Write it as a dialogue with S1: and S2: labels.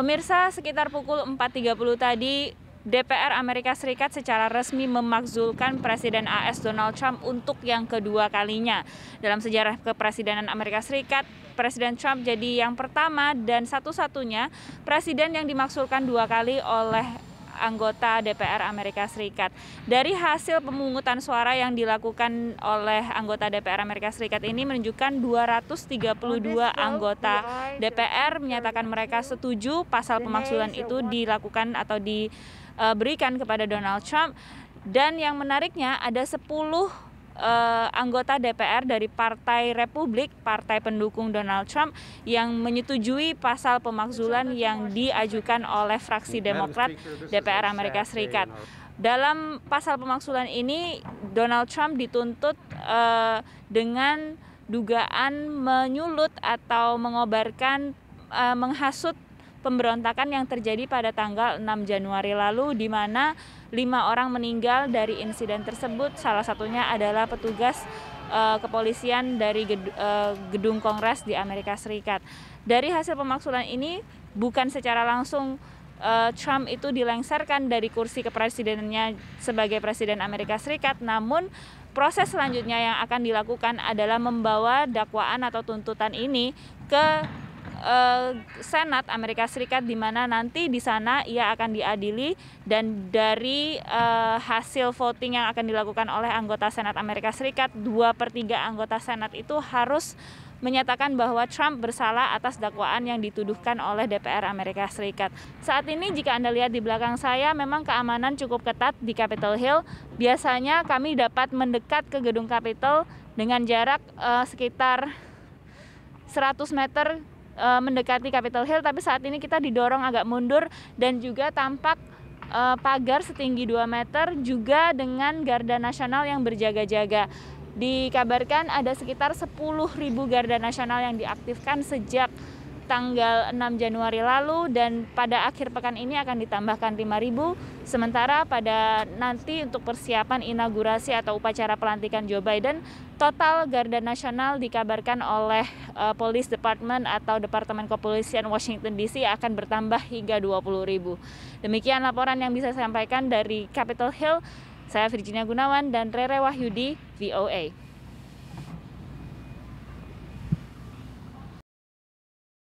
S1: Pemirsa, sekitar pukul 4.30 tadi DPR Amerika Serikat secara resmi memakzulkan Presiden AS Donald Trump untuk yang kedua kalinya. Dalam sejarah kepresidenan Amerika Serikat, Presiden Trump jadi yang pertama dan satu-satunya presiden yang dimaksulkan dua kali oleh anggota DPR Amerika Serikat. Dari hasil pemungutan suara yang dilakukan oleh anggota DPR Amerika Serikat ini menunjukkan 232 anggota DPR menyatakan mereka setuju pasal pemaksulan itu dilakukan atau diberikan eh, kepada Donald Trump. Dan yang menariknya ada 10 eh, anggota DPR dari Partai Republik, partai pendukung Donald Trump yang menyetujui pasal pemakzulan yang diajukan oleh fraksi Demokrat DPR Amerika Serikat. Dalam pasal pemakzulan ini Donald Trump dituntut eh, dengan dugaan menyulut atau mengobarkan eh, menghasut pemberontakan yang terjadi pada tanggal 6 Januari lalu di mana lima orang meninggal dari insiden tersebut. Salah satunya adalah petugas uh, kepolisian dari gedung, uh, eh, gedung Kongres di Amerika Serikat. Dari hasil pemaksulan ini bukan secara langsung eh, Trump itu dilengsarkan dari kursi kepresidenannya sebagai presiden Amerika Serikat, namun proses selanjutnya yang akan dilakukan adalah membawa dakwaan atau tuntutan ini ke Eh, Senat Amerika Serikat di mana nanti di sana ia akan diadili dan dari uh, hasil voting yang akan dilakukan oleh anggota Senat Amerika Serikat dua per tiga anggota Senat itu harus menyatakan bahwa Trump bersalah atas dakwaan yang dituduhkan oleh DPR Amerika Serikat. Saat ini jika Anda lihat di belakang saya memang keamanan cukup ketat di Capitol Hill. Biasanya kami dapat mendekat ke gedung Capitol dengan jarak uh, sekitar 100 meter uh, mendekati Capitol Hill tapi saat ini kita didorong agak mundur dan juga tampak uh, pagar setinggi 2 meter juga dengan garda nasional yang berjaga-jaga. Dikabarkan ada sekitar 10.000 garda nasional yang diaktifkan sejak tanggal 6 Januari lalu dan pada akhir pekan ini akan ditambahkan 5.000 Sementara pada nanti untuk persiapan inaugurasi atau upacara pelantikan Joe Biden, total Garda Nasional dikabarkan oleh uh, Police Department atau Departemen Kepolisian Washington DC akan bertambah hingga ribu. Demikian laporan yang bisa saya sampaikan dari Capitol Hill. Saya Virginia Gunawan dan Rere Wahyudi, VOA.